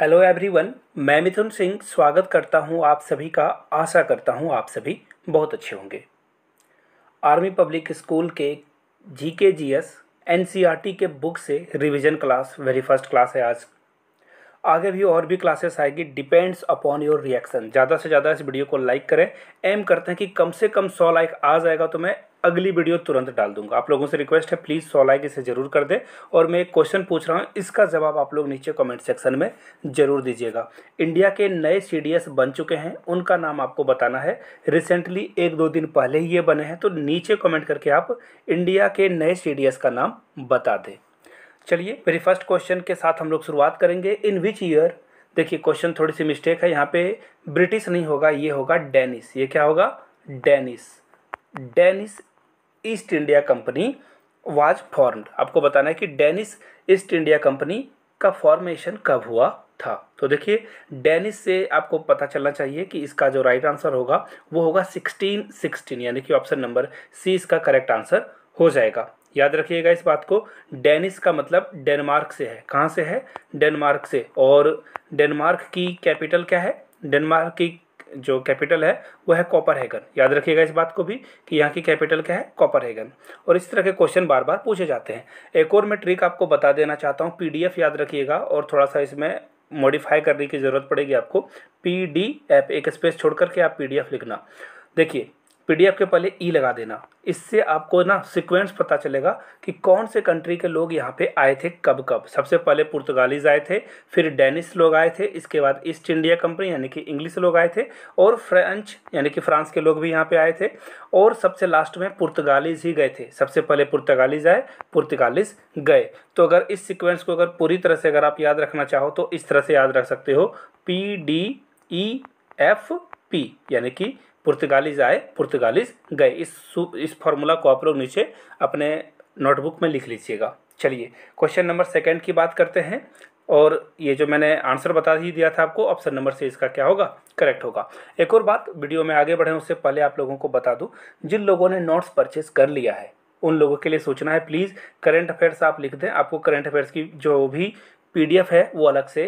hello everyone मैं मिथुन सिंह स्वागत करता हूं आप सभी का आशा करता हूं आप सभी बहुत अच्छे होंगे आर्मी पब्लिक स्कूल के G e K G S N C R T के बुक से revision class very first class है आज आगे भी और भी क्लासेस आएगी डिपेंड्स अपॉन योर रिएक्शन ज़्यादा से ज़्यादा इस वीडियो को लाइक करें एम करते हैं कि कम से कम सौ लाइक आ जाएगा तो मैं अगली वीडियो तुरंत डाल दूंगा आप लोगों से रिक्वेस्ट है प्लीज़ सौ लाइक इसे ज़रूर कर दें और मैं एक क्वेश्चन पूछ रहा हूँ इसका जवाब आप लोग नीचे कमेंट सेक्शन में ज़रूर दीजिएगा इंडिया के नए सी बन चुके हैं उनका नाम आपको बताना है रिसेंटली एक दो दिन पहले ही ये बने हैं तो नीचे कमेंट करके आप इंडिया के नए सी का नाम बता दें चलिए मेरी फर्स्ट क्वेश्चन के साथ हम लोग शुरुआत करेंगे इन विच ईयर देखिए क्वेश्चन थोड़ी सी मिस्टेक है यहाँ पे ब्रिटिश नहीं होगा ये होगा डेनिस ये क्या होगा Danish Danish East India company was formed आपको बताना है कि डेनिस ईस्ट इंडिया कंपनी का फॉर्मेशन कब हुआ था तो देखिए डेनिस से आपको पता चलना चाहिए कि इसका जो राइट आंसर होगा वो होगा सिक्सटीन सिक्सटीन यानी कि ऑप्शन नंबर सी इसका करेक्ट आंसर हो जाएगा याद रखिएगा इस बात को डेनिस का मतलब डेनमार्क से है कहाँ से है डेनमार्क से और डेनमार्क की कैपिटल क्या है डेनमार्क की जो कैपिटल है वो है कॉपर हैगन याद रखिएगा इस बात को भी कि यहाँ की कैपिटल क्या है कॉपर हैगन और इस तरह के क्वेश्चन बार बार पूछे जाते हैं एक और मैं ट्रिक आपको बता देना चाहता हूँ पी याद रखिएगा और थोड़ा सा इसमें मॉडिफाई करने की ज़रूरत पड़ेगी आपको पी डी एक स्पेस छोड़ करके आप पी डी एफ लिखना देखिए पीडीएफ के पहले ई e लगा देना इससे आपको ना सीक्वेंस पता चलेगा कि कौन से कंट्री के लोग यहाँ पे आए थे कब कब सबसे पहले पुर्तगालीज आए थे फिर डेनिस लोग आए थे इसके बाद ईस्ट इंडिया कंपनी यानी कि इंग्लिश लोग आए थे और फ्रेंच यानी कि फ्रांस के लोग भी यहाँ पे आए थे और सबसे लास्ट में पुर्तगालीज ही गए थे सबसे पहले पुर्तगालीज आए पुर्तगालीज गए तो अगर इस सिक्वेंस को अगर पूरी तरह से अगर आप याद रखना चाहो तो इस तरह से याद रख सकते हो P D E F P यानी कि पुर्तगालीज आए पुर्तगालीज गए इस इस फॉर्मूला को आप लोग नीचे अपने नोटबुक में लिख लीजिएगा चलिए क्वेश्चन नंबर सेकंड की बात करते हैं और ये जो मैंने आंसर बता ही दिया था आपको ऑप्शन नंबर से इसका क्या होगा करेक्ट होगा एक और बात वीडियो में आगे बढ़ें उससे पहले आप लोगों को बता दूँ जिन लोगों ने नोट्स परचेस कर लिया है उन लोगों के लिए सोचना है प्लीज़ करेंट अफेयर्स आप लिख दें आपको करेंट अफेयर्स की जो भी पीडीएफ है वो अलग से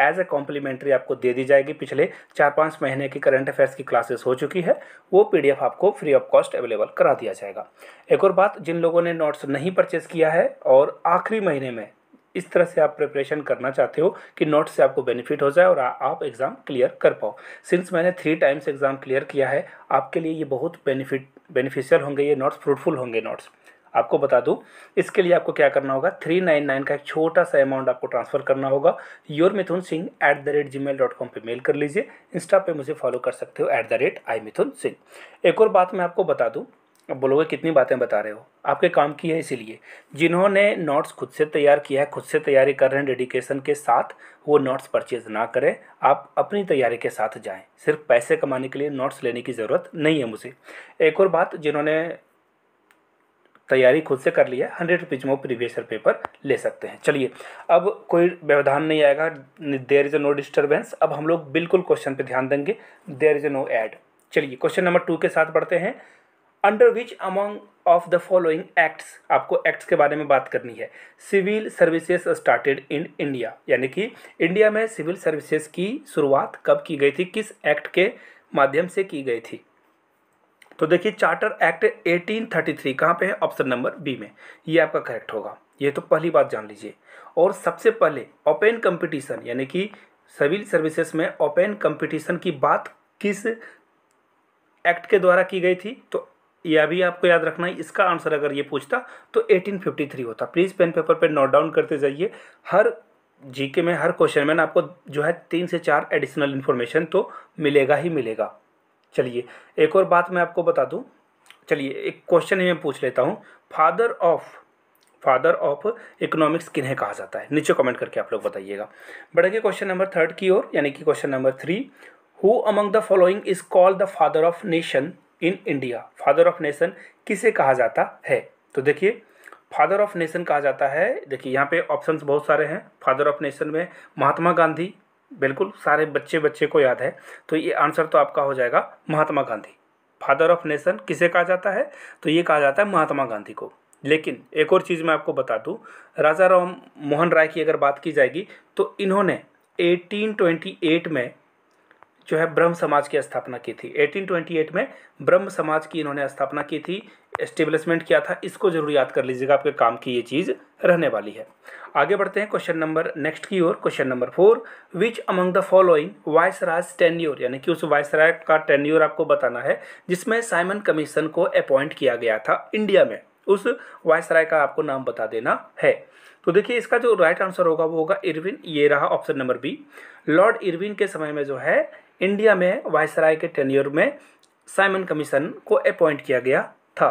एज ए कॉम्प्लीमेंट्री आपको दे दी जाएगी पिछले चार पाँच महीने की करंट अफेयर्स की क्लासेस हो चुकी है वो पीडीएफ आपको फ्री ऑफ कॉस्ट अवेलेबल करा दिया जाएगा एक और बात जिन लोगों ने नोट्स नहीं परचेज किया है और आखिरी महीने में इस तरह से आप प्रिपरेशन करना चाहते हो कि नोट्स से आपको बेनिफिट हो जाए और आ, आप एग्ज़ाम क्लियर कर पाओ सिंस मैंने थ्री टाइम्स एग्ज़ाम क्लियर किया है आपके लिए ये बहुत बेनिफिट बेनिफिशियल होंगे ये नोट्स फ्रूटफुल होंगे नोट्स आपको बता दूं इसके लिए आपको क्या करना होगा थ्री नाइन नाइन का एक छोटा सा अमाउंट आपको ट्रांसफ़र करना होगा your Mithun Singh at the rate G mail dot com पर मेल कर लीजिए इंस्टा पे मुझे फॉलो कर सकते हो at the rate I Mithun Singh एक और बात मैं आपको बता दूँ अब बोलोगे कितनी बातें बता रहे हो आपके काम की है इसीलिए जिन्होंने नोट्स खुद से तैयार किया है खुद से तैयारी कर रहे हैं डेडिकेशन के साथ वो नोट्स परचेज़ ना करें आप अपनी तैयारी के साथ जाएं सिर्फ पैसे कमाने के लिए नोट्स लेने की ज़रूरत नहीं है मुझे एक और बात जिन्होंने तैयारी खुद से कर लिया हंड्रेड रुपीज़ में वो पेपर ले सकते हैं चलिए अब कोई व्यवधान नहीं आएगा there is a no disturbance अब हम लोग बिल्कुल क्वेश्चन पर ध्यान देंगे there is a no ad चलिए क्वेश्चन नंबर टू के साथ पढ़ते हैं under which among of the following acts आपको एक्ट्स के बारे में बात करनी है civil services started in India यानी कि इंडिया में सिविल सर्विसेज की शुरुआत कब की गई थी किस एक्ट के माध्यम से की गई थी तो देखिए चार्टर एक्ट 1833 कहाँ पर है ऑप्शन नंबर बी में ये आपका करेक्ट होगा ये तो पहली बात जान लीजिए और सबसे पहले ओपन कंपटीशन यानी कि सिविल सर्विसेज में ओपन कंपटीशन की बात किस एक्ट के द्वारा की गई थी तो यह भी आपको याद रखना है इसका आंसर अगर ये पूछता तो 1853 होता प्लीज़ पेन पेपर पर नोट डाउन करते जाइए हर जीके में हर क्वेश्चन में ना आपको जो है तीन से चार एडिशनल इन्फॉर्मेशन तो मिलेगा ही मिलेगा चलिए एक और बात मैं आपको बता दूँ चलिए एक क्वेश्चन ही मैं पूछ लेता हूँ father of father of economics किन्हें कहा जाता है नीचे कमेंट करके आप लोग बताइएगा बढ़ेंगे क्वेश्चन नंबर थर्ड की ओर यानी कि question number three who among the following is called the father of nation in India father of nation किसे कहा जाता है तो देखिए फादर ऑफ नेशन कहा जाता है देखिए यहाँ पे ऑप्शंस बहुत सारे हैं फादर ऑफ नेशन में महात्मा गांधी बिल्कुल सारे बच्चे बच्चे को याद है तो ये आंसर तो आपका हो जाएगा Mahatma Gandhi father of nation किसे कहा जाता है तो ये कहा जाता है महात्मा गांधी को लेकिन एक और चीज़ मैं आपको बता दूँ राजा राम मोहन राय की अगर बात की जाएगी तो इन्होंने 1828 में जो है ब्रह्म समाज की स्थापना की थी 1828 में ब्रह्म समाज की इन्होंने स्थापना की थी एस्टेब्लिशमेंट किया था इसको जरूर याद कर लीजिएगा आपके काम की ये चीज़ रहने वाली है आगे बढ़ते हैं क्वेश्चन नंबर नेक्स्ट की ओर question number four which among the following viceroy tenure यानी कि उस वाइस राय का टेन्योर आपको बताना है जिसमें साइमन कमीशन को अपॉइंट किया गया था इंडिया में उस वायसराय का आपको नाम बता देना है तो देखिए इसका जो राइट आंसर होगा वो होगा इरविन ये रहा option number B Lord Irwin के समय में जो है इंडिया में वायसराय के टेन्योर में साइमन कमीशन को अपॉइंट किया गया था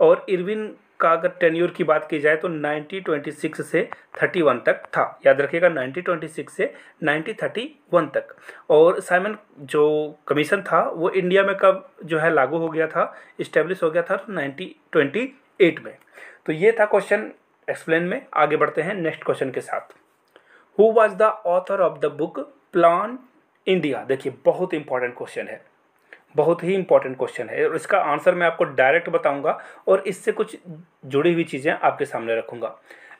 और इरविन का अगर टेन्योर की बात की जाए तो 1926 से 31 तक था याद रखिएगा 1926 से 1931 तक और साइमन जो कमीशन था वो इंडिया में कब जो है लागू हो गया था इस्टेब्लिश हो गया था तो 1928 में तो ये था क्वेश्चन एक्सप्लेन में आगे बढ़ते हैं नेक्स्ट क्वेश्चन के साथ who was the author of the book plan India देखिए बहुत इंपॉर्टेंट क्वेश्चन है बहुत ही इंपॉर्टेंट क्वेश्चन है और इसका आंसर मैं आपको डायरेक्ट बताऊंगा और इससे कुछ जुड़ी हुई चीज़ें आपके सामने रखूंगा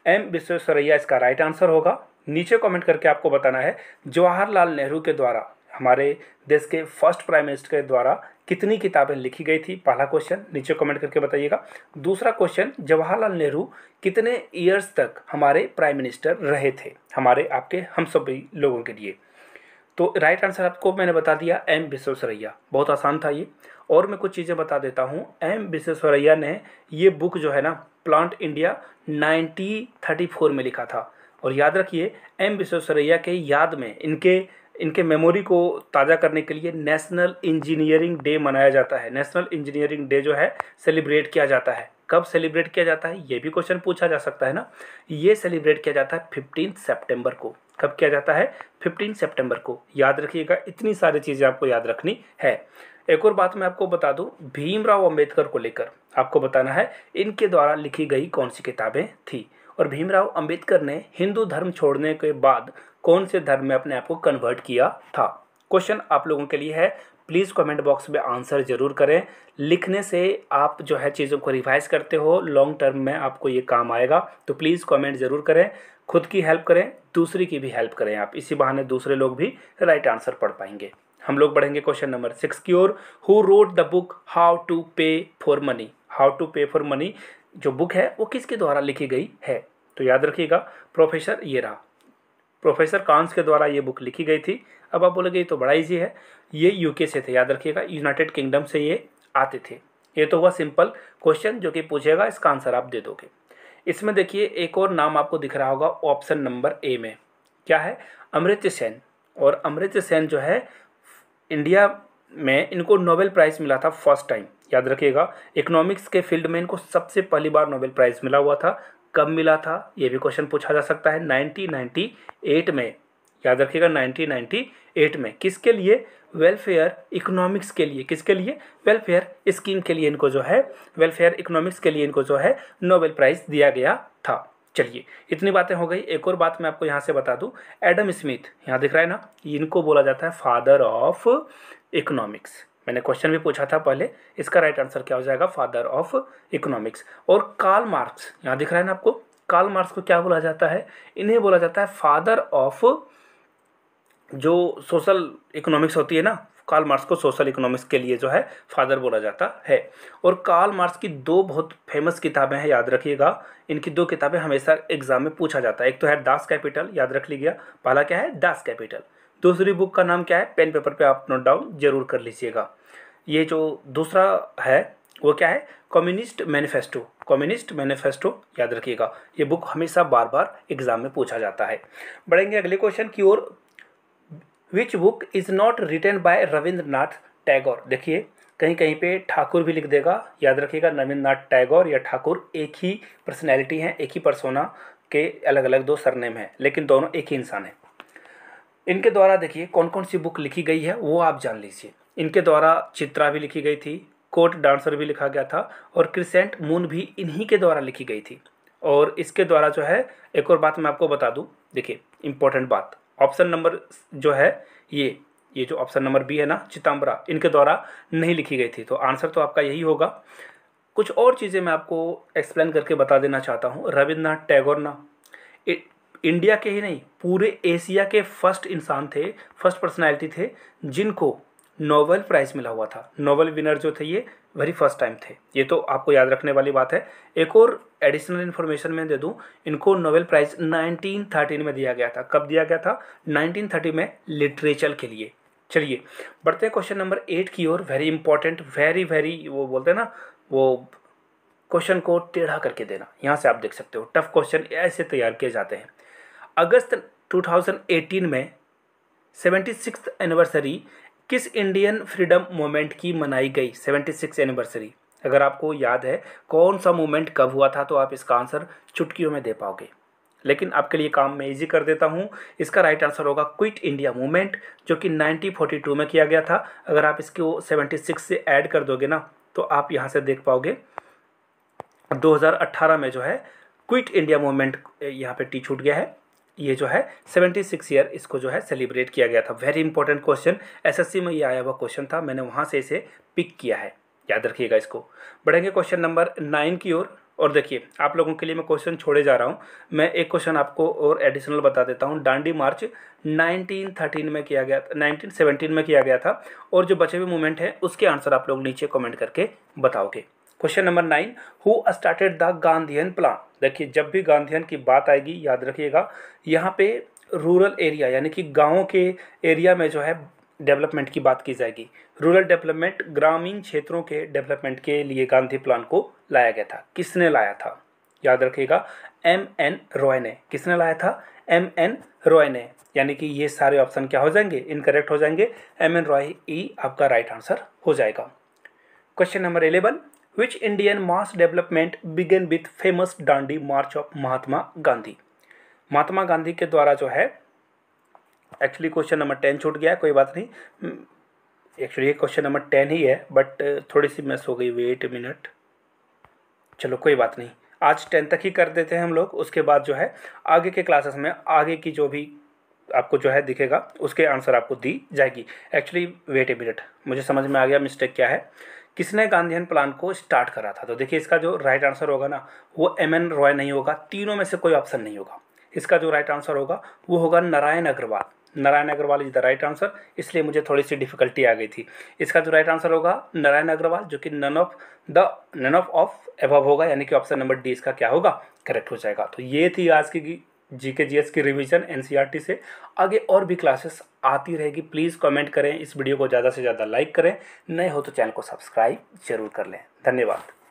एम विश्वेश्वरैया इसका राइट आंसर होगा नीचे कमेंट करके आपको बताना है जवाहरलाल नेहरू के द्वारा हमारे देश के फर्स्ट प्राइम मिनिस्टर के द्वारा कितनी किताबें लिखी गई थी पहला क्वेश्चन नीचे कमेंट करके बताइएगा दूसरा क्वेश्चन जवाहरलाल नेहरू कितने ईयर्स तक हमारे प्राइम मिनिस्टर रहे थे हमारे आपके हम सभी लोगों के लिए तो राइट आंसर आपको मैंने बता दिया एम विश्वेश्वरैया बहुत आसान था ये और मैं कुछ चीज़ें बता देता हूँ एम विश्वेश्वरैया ने ये बुक जो है ना प्लांट इंडिया 1934 में लिखा था और याद रखिए एम विश्वेश्वरैया के याद में इनके इनके मेमोरी को ताज़ा करने के लिए नेशनल इंजीनियरिंग डे मनाया जाता है नेशनल इंजीनियरिंग डे जो है सेलिब्रेट किया जाता है कब सेलिब्रेट किया जाता है ये भी क्वेश्चन पूछा जा सकता है ना ये सेलिब्रेट किया जाता है फिफ्टीन सेप्टेम्बर को कब किया जाता है 15 सितंबर को याद रखिएगा इतनी सारी चीज़ें आपको याद रखनी है एक और बात मैं आपको बता दूं भीमराव अंबेडकर को लेकर आपको बताना है इनके द्वारा लिखी गई कौन सी किताबें थी और भीमराव अंबेडकर ने हिंदू धर्म छोड़ने के बाद कौन से धर्म में अपने आप को कन्वर्ट किया था क्वेश्चन आप लोगों के लिए है प्लीज़ कमेंट बॉक्स में आंसर ज़रूर करें लिखने से आप जो है चीज़ों को रिवाइज करते हो लॉन्ग टर्म में आपको ये काम आएगा तो प्लीज़ कमेंट ज़रूर करें खुद की हेल्प करें दूसरी की भी हेल्प करें आप इसी बहाने दूसरे लोग भी राइट आंसर पढ़ पाएंगे हम लोग बढ़ेंगे क्वेश्चन नंबर सिक्स की ओर who wrote the book how to pay for money how to pay for money जो बुक है वो किसके द्वारा लिखी गई है तो याद रखिएगा प्रोफेसर ये रहा प्रोफेसर कांस के द्वारा ये बुक लिखी गई थी अब आप बोले ये तो बड़ा इजी है ये यूके से थे याद रखिएगा यूनाइटेड किंगडम से ये आते थे ये तो हुआ सिंपल क्वेश्चन जो कि पूछेगा इसका आंसर आप दे दोगे इसमें देखिए एक और नाम आपको दिख रहा होगा ऑप्शन नंबर ए में क्या है अमृत सेन और अमृत सेन जो है इंडिया में इनको नोबेल प्राइज़ मिला था फर्स्ट टाइम याद रखिएगा इकोनॉमिक्स के फील्ड में इनको सबसे पहली बार नोबेल प्राइज़ मिला हुआ था कब मिला था ये भी क्वेश्चन पूछा जा सकता है 1998 में याद रखिएगा 1998 में किसके लिए वेलफेयर इकोनॉमिक्स के लिए किसके लिए वेलफेयर स्कीम के लिए इनको जो है वेलफेयर इकोनॉमिक्स के लिए इनको जो है नोबेल प्राइज़ दिया गया था चलिए इतनी बातें हो गई एक और बात मैं आपको यहाँ से बता दूँ एडम स्मिथ यहाँ दिख रहा है ना इनको बोला जाता है फादर ऑफ इकोनॉमिक्स मैंने क्वेश्चन भी पूछा था पहले इसका राइट आंसर क्या हो जाएगा फादर ऑफ इकोनॉमिक्स और कार्ल मार्क्स यहाँ दिख रहा है ना आपको कार्ल मार्क्स को क्या बोला जाता है इन्हें बोला जाता है फादर ऑफ जो सोशल इकोनॉमिक्स होती है ना कार्ल मार्क्स को सोशल इकोनॉमिक्स के लिए जो है फादर बोला जाता है और कार्ल मार्क्स की दो बहुत फेमस किताबें हैं याद रखिएगा इनकी दो किताबें हमेशा एग्जाम में पूछा जाता है एक तो है दास कैपिटल याद रख लीजिएगा पहला क्या है दास कैपिटल दूसरी बुक का नाम क्या है पेन पेपर पे आप नोट डाउन जरूर कर लीजिएगा ये जो दूसरा है वो क्या है कम्युनिस्ट मैनिफेस्टो कम्युनिस्ट मैनिफेस्टो याद रखिएगा ये बुक हमेशा बार बार एग्जाम में पूछा जाता है बढ़ेंगे अगले क्वेश्चन की ओर which book is not return by Rabindranath Tagore देखिए कहीं कहीं पे ठाकुर भी लिख देगा याद रखिएगा रविंद्रनाथ टैगोर या ठाकुर एक ही पर्सनैलिटी हैं एक ही परसोना के अलग अलग दो सरनेम हैं लेकिन दोनों एक ही इंसान हैं इनके द्वारा देखिए कौन कौन सी बुक लिखी गई है वो आप जान लीजिए इनके द्वारा चित्रा भी लिखी गई थी कोट डांसर भी लिखा गया था और क्रिसेंट मून भी इन्हीं के द्वारा लिखी गई थी और इसके द्वारा जो है एक और बात मैं आपको बता दूँ देखिए इम्पोर्टेंट बात ऑप्शन नंबर जो है ये ये जो ऑप्शन नंबर बी है ना चितंबरा इनके द्वारा नहीं लिखी गई थी तो आंसर तो आपका यही होगा कुछ और चीज़ें मैं आपको एक्सप्लेन करके बता देना चाहता हूँ रविन्द्रनाथ टैगोर ना इंडिया के ही नहीं पूरे एशिया के फर्स्ट इंसान थे फर्स्ट पर्सनैलिटी थे जिनको नोबल प्राइज़ मिला हुआ था नोबल विनर जो थे ये वेरी फर्स्ट टाइम थे ये तो आपको याद रखने वाली बात है एक और एडिशनल इन्फॉर्मेशन मैं दे दूं इनको नोबेल प्राइज़ 1913 में दिया गया था कब दिया गया था 1930 में लिटरेचर के लिए चलिए बढ़ते हैं क्वेश्चन नंबर एट की ओर वेरी इंपॉर्टेंट वेरी वेरी वो बोलते हैं ना वो क्वेश्चन को टेढ़ा करके देना यहाँ से आप देख सकते हो टफ क्वेश्चन ऐसे तैयार किए जाते हैं अगस्त 2018 में सेवेंटी सिक्स एनिवर्सरी किस इंडियन फ्रीडम मूवमेंट की मनाई गई सेवेंटी सिक्स एनिवर्सरी अगर आपको याद है कौन सा मूवमेंट कब हुआ था तो आप इसका आंसर चुटकियों में दे पाओगे लेकिन आपके लिए काम मैं इजी कर देता हूँ इसका राइट आंसर होगा क्विट इंडिया मूवमेंट जो कि 1942 में किया गया था अगर आप इसको 76 से ऐड कर दोगे ना तो आप यहाँ से देख पाओगे 2018 में जो है क्विट इंडिया मूवमेंट यहाँ पे टी छूट गया है ये जो है 76 ईयर इसको जो है सेलिब्रेट किया गया था वेरी इंपॉर्टेंट क्वेश्चन एसएससी में ये आया हुआ क्वेश्चन था मैंने वहाँ से इसे पिक किया है याद रखिएगा इसको बढ़ेंगे क्वेश्चन नंबर नाइन की ओर और, और देखिए आप लोगों के लिए मैं क्वेश्चन छोड़े जा रहा हूँ मैं एक क्वेश्चन आपको और एडिशनल बता देता हूँ डांडी मार्च 1913 में किया गया था 1917 में किया गया था और जो बचे हुए मूवमेंट है उसके आंसर आप लोग नीचे कमेंट करके बताओगे question number nine who started the Gandhian plan देखिए जब भी गांधीयन की बात आएगी याद रखिएगा यहाँ पे रूरल एरिया यानी कि गाँव के एरिया में जो है डेवलपमेंट की बात की जाएगी रूरल डेवलपमेंट ग्रामीण क्षेत्रों के डेवलपमेंट के लिए गांधी प्लान को लाया गया था किसने लाया था याद रखिएगा एम एन रॉय ने किसने लाया था एम एन रॉय ने यानी कि ये सारे ऑप्शन क्या हो जाएंगे इनकरेक्ट हो जाएंगे एम एन रॉय ई आपका राइट आंसर हो जाएगा question number eleven which Indian mass development began with famous Dandi march of Mahatma Gandhi Mahatma Gandhi के द्वारा जो है एक्चुअली क्वेश्चन नंबर टेन छूट गया कोई बात नहीं एक्चुअली hmm, ये क्वेश्चन नंबर टेन ही है बट थोड़ी सी मिस हो गई वेट मिनट चलो कोई बात नहीं आज टेन तक ही कर देते हैं हम लोग उसके बाद जो है आगे के क्लासेस में आगे की जो भी आपको जो है दिखेगा उसके आंसर आपको दी जाएगी एक्चुअली वेट ए मिनट मुझे समझ में आ गया मिस्टेक क्या है किसने गांधीयन प्लान को स्टार्ट करा था तो देखिए इसका जो राइट आंसर होगा ना वो एम एन रॉय नहीं होगा तीनों में से कोई ऑप्शन नहीं होगा इसका जो राइट आंसर होगा वो होगा Narayan Agarwal Narayan Agarwal is the right answer इसलिए मुझे थोड़ी सी डिफिकल्टी आ गई थी इसका जो राइट आंसर होगा नारायण अग्रवाल जो कि none of the none of of above होगा यानी कि ऑप्शन नंबर डी इसका क्या होगा करेक्ट हो जाएगा तो ये थी आज की जी के जी एस की revision N C R T से आगे और भी क्लासेस आती रहेगी प्लीज़ कमेंट करें इस वीडियो को ज़्यादा से ज़्यादा लाइक करें नए हो तो चैनल को सब्सक्राइब जरूर कर लें धन्यवाद